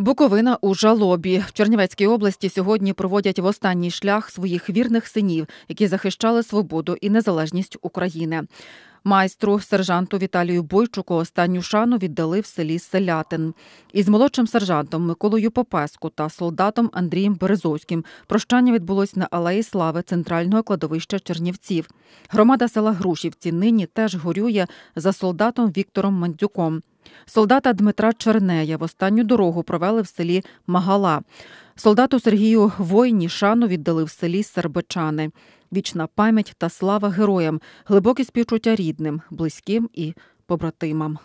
Буковина у жалобі в Чернівецькій області сьогодні проводять в останній шлях своїх вірних синів, які захищали свободу і незалежність України. Майстру сержанту Віталію Бойчуку останню шану віддали в селі Селятин. Із молодшим сержантом Миколою Попеску та солдатом Андрієм Березовським прощання відбулось на алеї Слави центрального кладовища Чернівців. Громада села Грушівці нині теж горює за солдатом Віктором Мандюком. Солдата Дмитра Чернея в останню дорогу провели в селі Магала. Солдату Сергію Войні шану віддали в селі Сербичани вічна пам'ять та слава героям, глибокі співчуття рідним, близьким і побратимам.